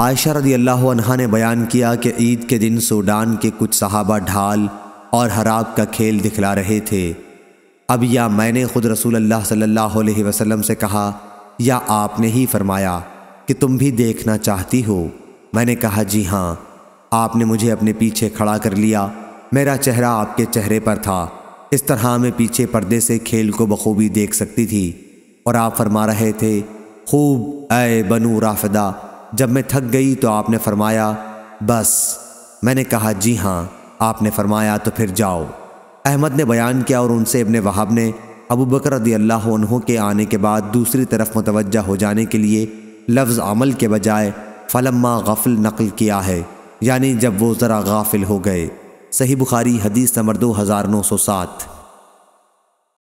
आयशा रदी अल्लाह ने बयान किया कि ईद के दिन सूडान के कुछ सहाबा ढाल और हराब का खेल दिखला रहे थे अब या मैंने खुद रसूल अल्लाह सल्लल्लाहु अलैहि वसल्लम से कहा या आपने ही फरमाया कि तुम भी देखना चाहती हो मैंने कहा जी हाँ आपने मुझे अपने पीछे खड़ा कर लिया मेरा चेहरा आपके चेहरे पर था इस तरह मैं पीछे पर्दे से खेल को बखूबी देख सकती थी और आप फरमा रहे थे खूब ए बनु राफदा जब मैं थक गई तो आपने फरमाया बस मैंने कहा जी हाँ आपने फरमाया तो फिर जाओ अहमद ने बयान किया और उनसे इबन वहाब ने अबू बकर के आने के बाद दूसरी तरफ मुतवजह हो जाने के लिए लफ्ज़ अमल के बजाय फलम्मा गफल नकल किया है यानी जब वो ज़रा गाफिल हो गए सही बुखारी हदीस नंबर दो हज़ार नौ सौ सात